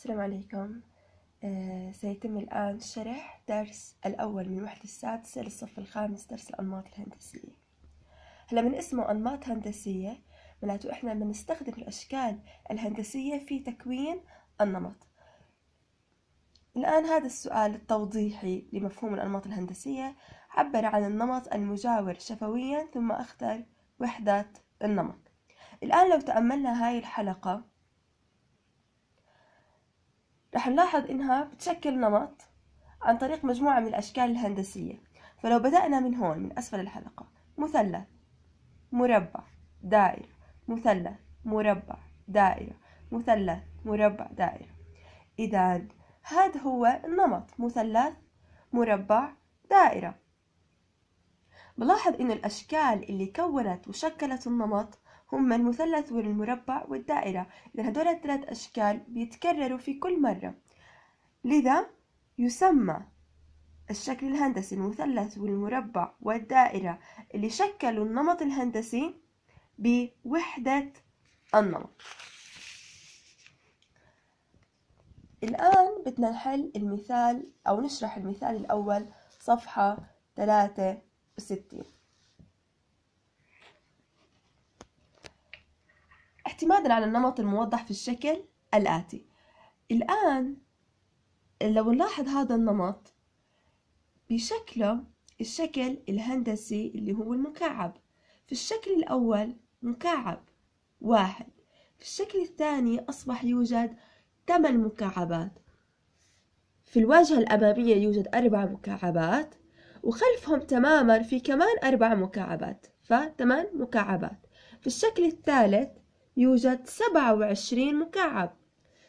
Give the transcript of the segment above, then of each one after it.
السلام عليكم آه سيتم الآن شرح درس الأول من الوحدة السادسة للصف الخامس درس الأنماط الهندسية هلا من اسمه أنماط هندسية معناته إحنا بنستخدم الأشكال الهندسية في تكوين النمط الآن هذا السؤال التوضيحي لمفهوم الأنماط الهندسية عبر عن النمط المجاور شفويا ثم اختر وحدات النمط الآن لو تأملنا هاي الحلقة رح نلاحظ إنها بتشكل نمط عن طريق مجموعة من الأشكال الهندسية فلو بدأنا من هون من أسفل الحلقة مثلث مربع دائرة مثلث مربع دائرة مثلث مربع دائرة إذا هذا هو النمط مثلث مربع دائرة بلاحظ إن الأشكال اللي كونت وشكلت النمط هما المثلث والمربع والدائرة إذا هدول الثلاث أشكال بيتكرروا في كل مرة لذا يسمى الشكل الهندسي المثلث والمربع والدائرة اللي شكلوا النمط الهندسي بوحدة النمط الآن بدنا نحل المثال أو نشرح المثال الأول صفحة 63 اعتمادا على النمط الموضح في الشكل الآتي الآن لو نلاحظ هذا النمط بشكله الشكل الهندسي اللي هو المكعب في الشكل الأول مكعب واحد في الشكل الثاني أصبح يوجد ثمان مكعبات في الواجهة الأمامية يوجد أربع مكعبات وخلفهم تماما في كمان أربع مكعبات فثمان مكعبات في الشكل الثالث يوجد سبعة وعشرين مكعب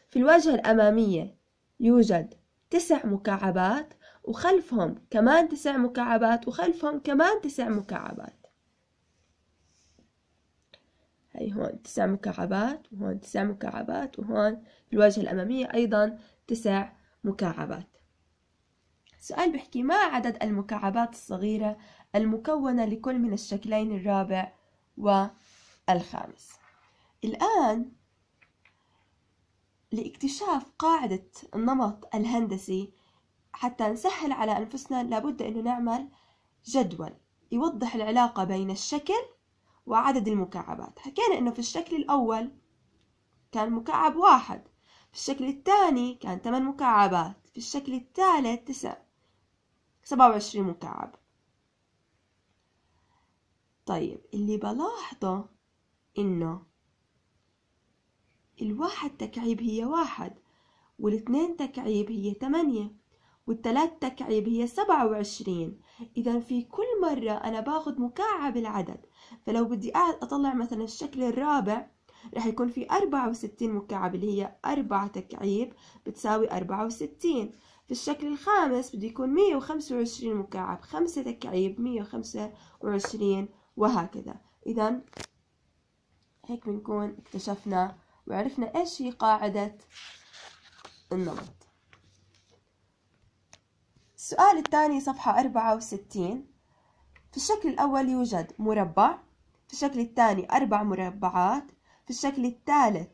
في الواجهة الأمامية يوجد تسع مكعبات وخلفهم كمان تسع مكعبات وخلفهم كمان تسع مكعبات هي هون تسع مكعبات وهون تسع مكعبات وهون في الواجهة الأمامية أيضا تسع مكعبات سؤال بحكي ما عدد المكعبات الصغيرة المكونة لكل من الشكلين الرابع والخامس الآن لاكتشاف قاعدة النمط الهندسي حتى نسهل على أنفسنا لابد أنه نعمل جدول يوضح العلاقة بين الشكل وعدد المكعبات حكينا أنه في الشكل الأول كان مكعب واحد في الشكل الثاني كان 8 مكعبات في الشكل الثالث 9 27 مكعب طيب اللي بلاحظه إنه الواحد تكعيب هي واحد والاثنين تكعيب هي تمانية والثلاث تكعيب هي سبعة وعشرين إذا في كل مرة أنا باخد مكعب العدد فلو بدي أطلع مثلا الشكل الرابع رح يكون في أربعة وستين مكعب اللي هي أربعة تكعيب بتساوي أربعة وستين في الشكل الخامس بده يكون مية وخمسة وعشرين مكعب خمسة تكعيب مية وخمسة وعشرين وهكذا إذا هيك بنكون اكتشفنا وعرفنا إيش هي قاعدة النمط السؤال الثاني صفحة 64 في الشكل الأول يوجد مربع في الشكل الثاني أربع مربعات في الشكل الثالث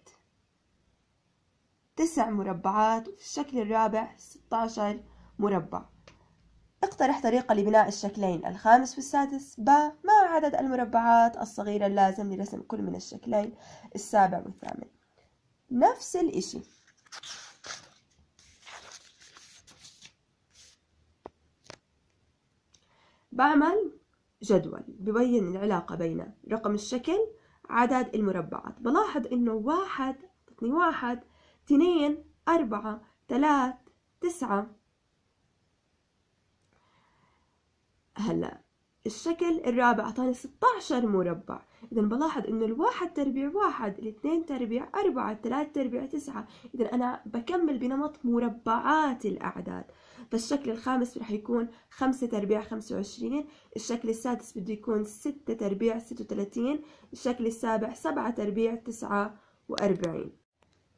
تسع مربعات وفي الشكل الرابع 16 مربع اقترح طريقة لبناء الشكلين الخامس والسادس ب ما عدد المربعات الصغيرة اللازم لرسم كل من الشكلين السابع والثامن نفس الإشي بعمل جدول ببين العلاقة بين رقم الشكل عدد المربعات بلاحظ إنه واحد اثنين واحد اثنين أربعة ثلاث تسعة هلأ الشكل الرابع أعطاني 16 مربع إذا بلاحظ إنه الواحد تربيع واحد الاثنين تربيع أربعة الثلاث تربيع تسعة إذا أنا بكمل بنمط مربعات الأعداد فالشكل الخامس رح يكون خمسة تربيع خمسة وعشرين الشكل السادس بده يكون ستة تربيع ستة وثلاثين الشكل السابع سبعة تربيع تسعة وأربعين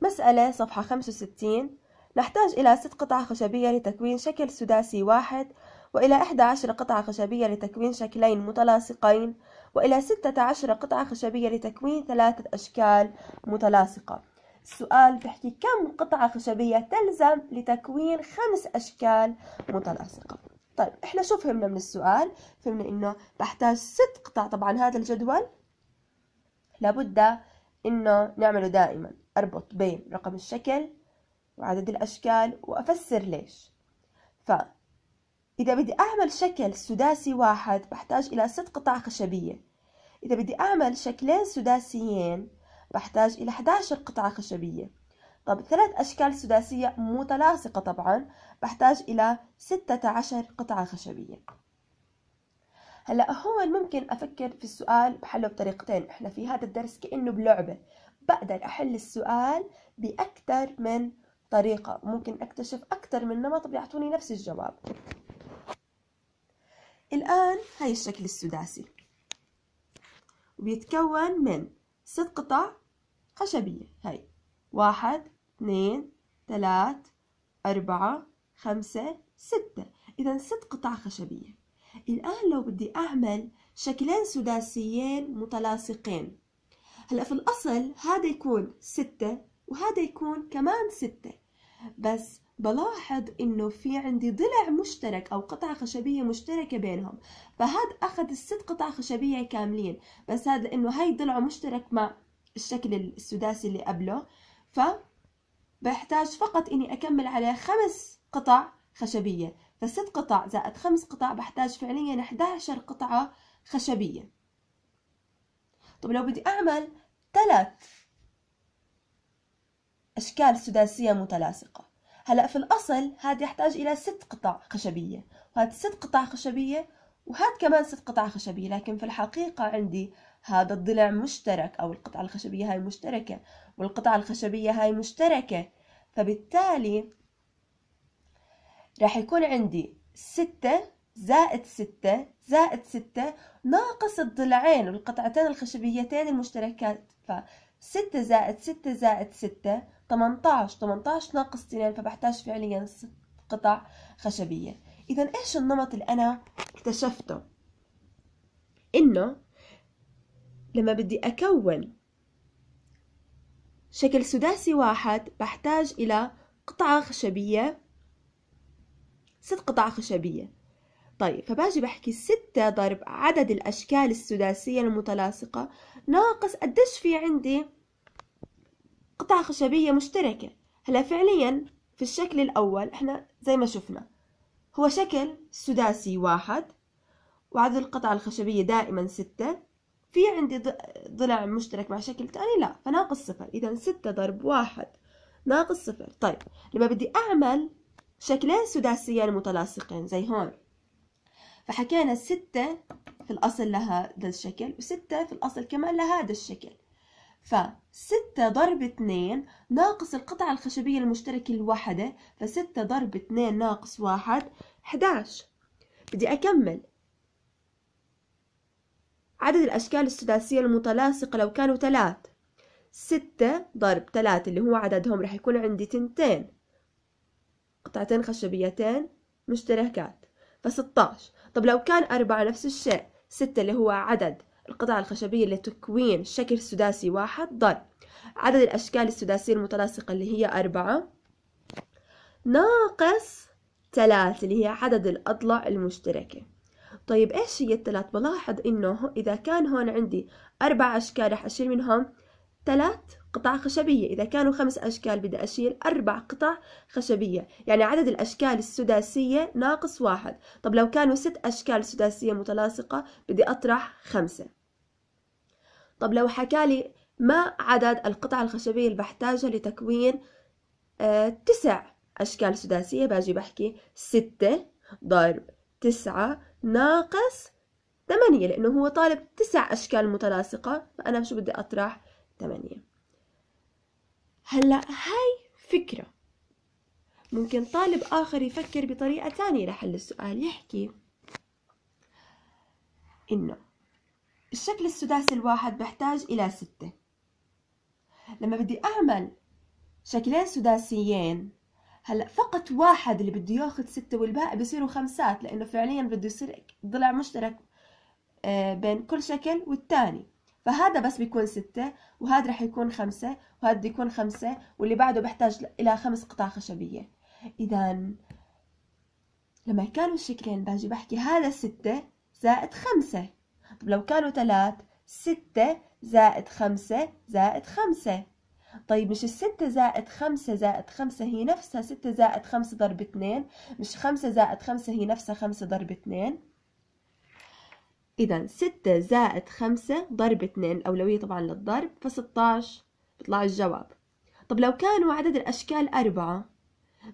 مسألة صفحة خمسة وستين نحتاج إلى ست قطع خشبية لتكوين شكل سداسي واحد وإلى 11 قطعة خشبية لتكوين شكلين متلاصقين وإلى 16 قطعة خشبية لتكوين ثلاثة أشكال متلاصقة السؤال بحكي كم قطعة خشبية تلزم لتكوين خمس أشكال متلاصقة طيب إحنا شو فهمنا من السؤال فهمنا إنه بحتاج ست قطع طبعا هذا الجدول لابد إنه نعمله دائما أربط بين رقم الشكل وعدد الأشكال وأفسر ليش إذا بدي أعمل شكل سداسي واحد بحتاج إلى ست قطع خشبية إذا بدي أعمل شكلين سداسيين بحتاج إلى 11 قطعة خشبية طب ثلاث أشكال سداسية متلاصقة طبعا بحتاج إلى 16 قطعة خشبية هلا هون ممكن أفكر في السؤال بحله بطريقتين إحنا في هذا الدرس كأنه بلعبة بقدر أحل السؤال بأكثر من طريقة ممكن أكتشف أكثر من نمط بيعطوني نفس الجواب الآن هاي الشكل السداسي وبيتكون من ست قطع خشبية هاي واحد اثنين ثلاث أربعة خمسة ستة إذا ست قطع خشبية الآن لو بدي أعمل شكلين سداسيين متلاصقين هلأ في الأصل هذا يكون ستة وهذا يكون كمان ستة بس بلاحظ إنه في عندي ضلع مشترك أو قطعة خشبية مشتركة بينهم فهاد أخذ الست قطع خشبية كاملين بس هاد لأنه هاي ضلعه مشترك مع الشكل السداسي اللي قبله ف بحتاج فقط إني أكمل عليه خمس قطع خشبية فست قطع زائد خمس قطع بحتاج فعليا 11 قطعة خشبية طب لو بدي أعمل ثلاث أشكال سداسية متلاصقة هلا في الاصل هاد يحتاج الى ست قطع خشبيه وهذا ست قطع خشبيه وهذا كمان ست قطع خشبيه لكن في الحقيقه عندي هذا الضلع مشترك او القطعه الخشبيه هاي مشتركه والقطعه الخشبيه هاي مشتركه فبالتالي راح يكون عندي ستة زائد ستة زائد ستة ناقص الضلعين والقطعتين الخشبيتين المشتركات فستة زائد ستة زائد ستة 18 18 ناقص 2 فبحتاج فعليا ست قطع خشبية إذا إيش النمط اللي أنا اكتشفته إنه لما بدي أكون شكل سداسي واحد بحتاج إلى قطعة خشبية ست قطع خشبية طيب فباجي بحكي ستة ضرب عدد الأشكال السداسية المتلاصقة ناقص قديش في عندي قطع خشبية مشتركة هلا فعليا في الشكل الأول احنا زي ما شفنا هو شكل سداسي واحد وعدد القطع الخشبية دائما ستة في عندي ضلع مشترك مع شكل تاني لا فناقص صفر إذا ستة ضرب واحد ناقص صفر طيب لما بدي أعمل شكلين سداسيين متلاصقين زي هون فحكينا ستة في الأصل لهذا الشكل وستة في الأصل كمان لهذا الشكل فستة ضرب اتنين ناقص القطعة الخشبية المشتركة الواحدة فستة ضرب اتنين ناقص واحد حداش بدي أكمل عدد الأشكال السداسية المتلاصقة لو كانوا ثلاث ستة ضرب ثلاثة اللي هو عددهم رح يكون عندي تنتين قطعتين خشبيتين مشتركات فستاش طب لو كان أربعة نفس الشيء ستة اللي هو عدد القطع الخشبية لتكوين شكل سداسي واحد ضل عدد الأشكال السداسية المتلاصقة اللي هي أربعة ناقص ثلاث اللي هي عدد الأضلاع المشتركة طيب إيش هي الثلاث بلاحظ إنه إذا كان هون عندي أربع أشكال رح أشيل منهم ثلاث قطع خشبية إذا كانوا خمس أشكال بدي أشيل أربع قطع خشبية يعني عدد الأشكال السداسية ناقص واحد طب لو كانوا ست أشكال سداسية متلاصقة بدي أطرح خمسة طب لو حكالي ما عدد القطع الخشبية اللي بحتاجها لتكوين آه، تسع أشكال سداسية باجي بحكي ستة ضرب تسعة ناقص ثمانية لأنه هو طالب تسع أشكال متلاصقة فأنا شو بدي أطرح ثمانية هلأ هاي فكرة ممكن طالب آخر يفكر بطريقة تانية لحل السؤال يحكي إنه الشكل السداسي الواحد بحتاج إلى ستة لما بدي أعمل شكلين سداسيين هلا فقط واحد اللي بده ياخذ ستة والباقي بيصيروا خمسات لأنه فعليا بده يصير ضلع مشترك آه، بين كل شكل والتاني فهذا بس بيكون ستة وهذا رح يكون خمسة وهذا بده يكون خمسة واللي بعده بحتاج إلى خمس قطع خشبية إذا لما كانوا الشكلين باجي بحكي هذا ستة زائد خمسة طب لو كانوا ثلاث ستة زائد خمسة زائد خمسة طيب مش الستة زائد خمسة زائد خمسة هي نفسها ستة زائد خمسة ضرب اثنين مش خمسة زائد خمسة هي نفسها خمسة ضرب اثنين إذا ستة زائد خمسة ضرب اثنين الأولوية طبعا للضرب فستاش بيطلع الجواب طب لو كانوا عدد الأشكال أربعة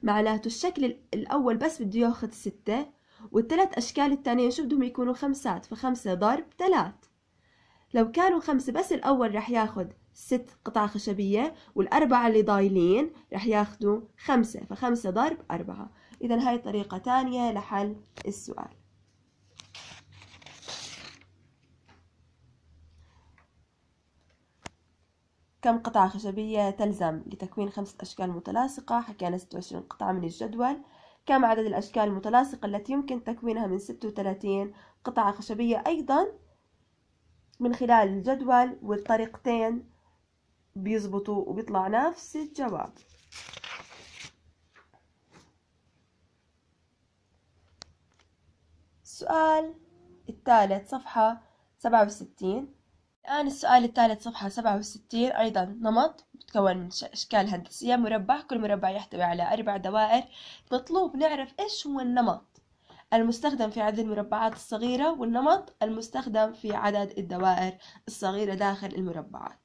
معناته الشكل الأول بس بده ياخذ ستة والثلاث أشكال التانيين شو بدهم يكونوا خمسات فخمسة ضرب ثلاث لو كانوا خمسة بس الأول رح ياخد ست قطع خشبية والأربعة اللي ضايلين رح ياخدوا خمسة فخمسة ضرب أربعة إذا هاي طريقة تانية لحل السؤال كم قطعة خشبية تلزم لتكوين خمسة أشكال متلاصقة حكينا ستة وعشرين قطعة من الجدول كم عدد الأشكال المتلاصقة التي يمكن تكوينها من 36 قطعة خشبية أيضا من خلال الجدول والطريقتين بيزبطوا وبيطلع نفس الجواب السؤال الثالث صفحة سبعة وستين الآن السؤال الثالث صفحة سبعة وستين أيضا نمط متكون من أشكال هندسية مربع كل مربع يحتوي على أربع دوائر مطلوب نعرف إيش هو النمط المستخدم في عدد المربعات الصغيرة والنمط المستخدم في عدد الدوائر الصغيرة داخل المربعات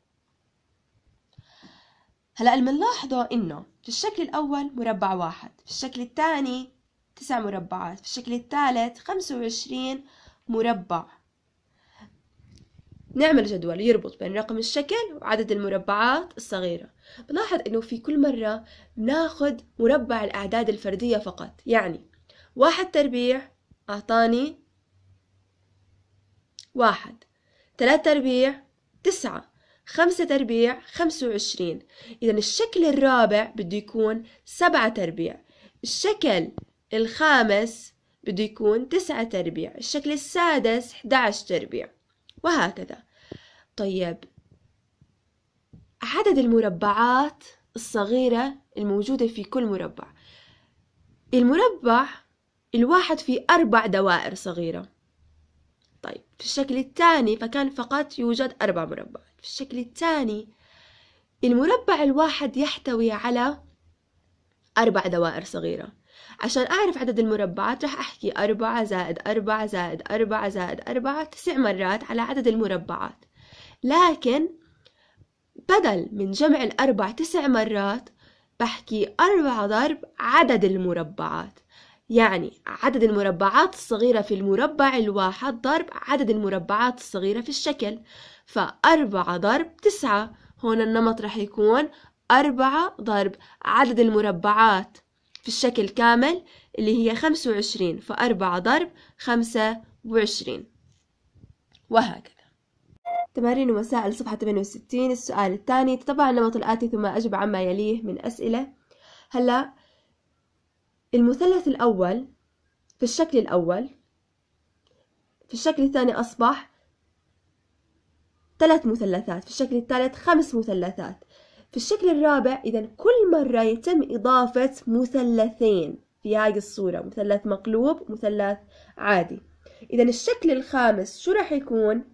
هلا بنلاحظه إنه في الشكل الأول مربع واحد في الشكل الثاني تسع مربعات في الشكل الثالث خمسة وعشرين مربع نعمل جدول يربط بين رقم الشكل وعدد المربعات الصغيرة بلاحظ أنه في كل مرة بناخد مربع الأعداد الفردية فقط يعني واحد تربيع أعطاني واحد ثلاثة تربيع تسعة خمسة تربيع خمسة وعشرين إذا الشكل الرابع بده يكون سبعة تربيع الشكل الخامس بده يكون تسعة تربيع الشكل السادس 11 تربيع وهكذا طيب عدد المربعات الصغيرة الموجودة في كل مربع المربع الواحد في أربع دوائر صغيرة طيب في الشكل الثاني فكان فقط يوجد أربع مربعات في الشكل الثاني المربع الواحد يحتوي على أربع دوائر صغيرة عشان أعرف عدد المربعات رح أحكي أربعة زائد أربعة زائد أربعة زائد أربعة تسع مرات على عدد المربعات لكن بدل من جمع الأربع تسع مرات بحكي أربعة ضرب عدد المربعات يعني عدد المربعات الصغيرة في المربع الواحد ضرب عدد المربعات الصغيرة في الشكل فأربعة ضرب تسعة هون النمط رح يكون أربعة ضرب عدد المربعات في الشكل كامل اللي هي خمسة وعشرين فأربعة ضرب خمسة وعشرين وهكذا تمارين ومسائل صفحة 68 السؤال الثاني تتبع النمط الآتي ثم أجب عما يليه من أسئلة هلا المثلث الأول في الشكل الأول في الشكل الثاني أصبح ثلاث مثلثات في الشكل الثالث خمس مثلثات في الشكل الرابع إذا كل مرة يتم إضافة مثلثين في هذه الصورة مثلث مقلوب مثلث عادي إذا الشكل الخامس شو راح يكون؟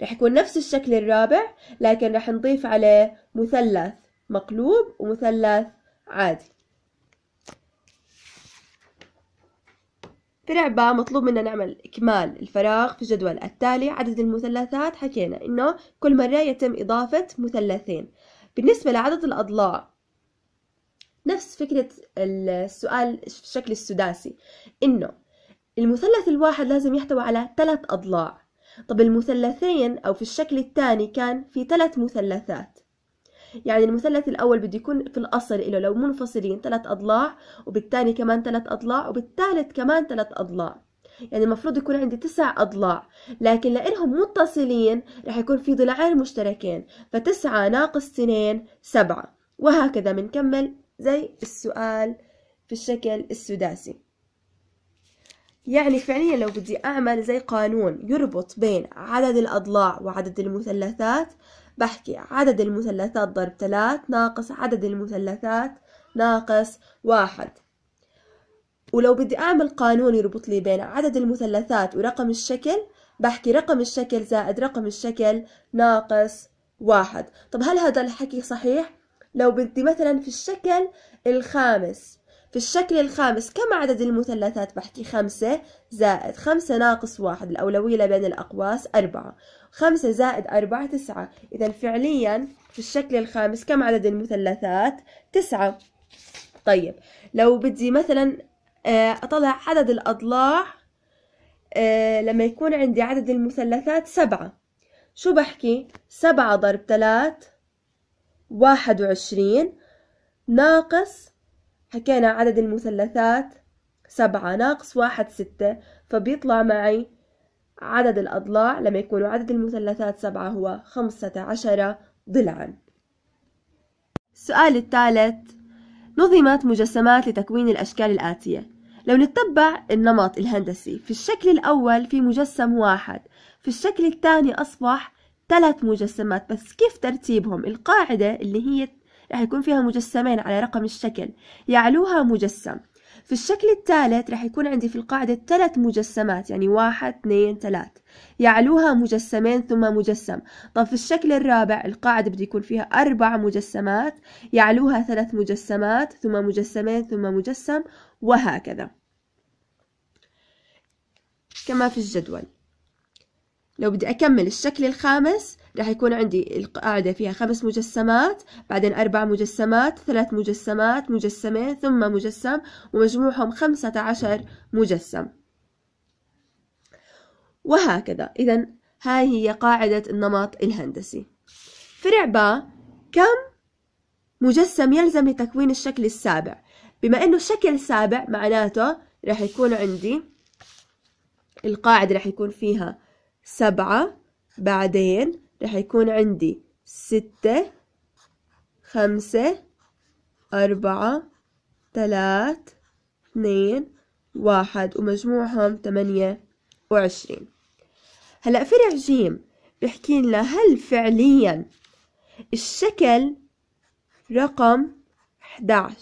راح يكون نفس الشكل الرابع لكن راح نضيف عليه مثلث مقلوب ومثلث عادي في لعبة مطلوب منا نعمل إكمال الفراغ في الجدول التالي عدد المثلثات حكينا إنه كل مرة يتم إضافة مثلثين بالنسبة لعدد الأضلاع نفس فكرة السؤال الشكل السداسي إنه المثلث الواحد لازم يحتوي على ثلاث أضلاع طب المثلثين أو في الشكل الثاني كان في ثلاث مثلثات يعني المثلث الأول بده يكون في الأصل إله لو منفصلين ثلاث أضلاع وبالتاني كمان ثلاث أضلاع وبالثالث كمان ثلاث أضلاع يعني المفروض يكون عندي تسع أضلاع لكن لأنهم متصلين رح يكون في ضلعين مشتركين فتسعة ناقص اثنين سبعة وهكذا بنكمل زي السؤال في الشكل السداسي يعني فعليا لو بدي أعمل زي قانون يربط بين عدد الأضلاع وعدد المثلثات بحكي عدد المثلثات ضرب ثلاث ناقص عدد المثلثات ناقص واحد ولو بدي أعمل قانون يربط لي بين عدد المثلثات ورقم الشكل بحكي رقم الشكل زائد رقم الشكل ناقص واحد طب هل هذا الحكي صحيح؟ لو بدي مثلا في الشكل الخامس في الشكل الخامس كم عدد المثلثات بحكي خمسة زائد خمسة ناقص واحد الأولوية بين الأقواس أربعة خمسة زائد أربعة تسعة إذا فعليا في الشكل الخامس كم عدد المثلثات تسعة طيب لو بدي مثلا آه، أطلع عدد الأضلاع آه، لما يكون عندي عدد المثلثات سبعة شو بحكي سبعة ضرب ثلاث واحد وعشرين ناقص حكينا عدد المثلثات سبعة ناقص واحد ستة فبيطلع معي عدد الأضلاع لما يكون عدد المثلثات سبعة هو خمسة عشر ضلعا السؤال الثالث نظمت مجسمات لتكوين الأشكال الآتية لو نتبع النمط الهندسي في الشكل الأول في مجسم واحد في الشكل الثاني أصبح ثلاث مجسمات بس كيف ترتيبهم القاعدة اللي هي رح يكون فيها مجسمين على رقم الشكل يعلوها مجسم في الشكل الثالث رح يكون عندي في القاعدة ثلاث مجسمات يعني واحد اثنين ثلاث يعلوها مجسمين ثم مجسم طب في الشكل الرابع القاعدة بده يكون فيها أربع مجسمات يعلوها ثلاث مجسمات ثم مجسمين ثم مجسم وهكذا كما في الجدول لو بدي أكمل الشكل الخامس راح يكون عندي القاعدة فيها خمس مجسمات بعدين أربع مجسمات ثلاث مجسمات مجسمين ثم مجسم ومجموعهم خمسة عشر مجسم وهكذا إذا هاي هي قاعدة النمط الهندسي فرع باء كم مجسم يلزم لتكوين الشكل السابع بما انه شكل سابع معناته راح يكون عندي القاعد راح يكون فيها سبعة بعدين راح يكون عندي ستة خمسة أربعة ثلاث اثنين واحد ومجموعهم ثمانية وعشرين هلأ فرع جيم بحكي لنا هل فعليا الشكل رقم 11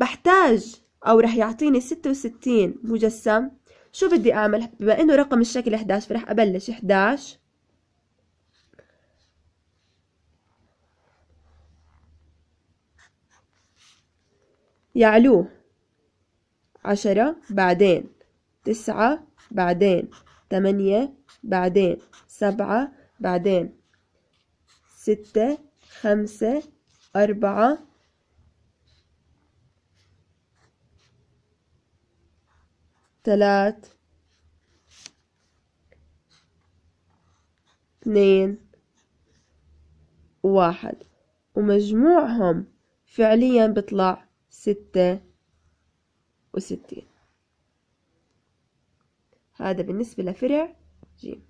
بحتاج أو رح يعطيني ستة وستين مجسم شو بدي أعمل بما إنه رقم الشكل 11 فرح أبلش 11 يعلوه عشرة بعدين تسعة بعدين تمانية بعدين سبعة بعدين ستة خمسة أربعة ثلاث اثنين واحد ومجموعهم فعليا بطلع ستة وستين هذا بالنسبة لفرع جيم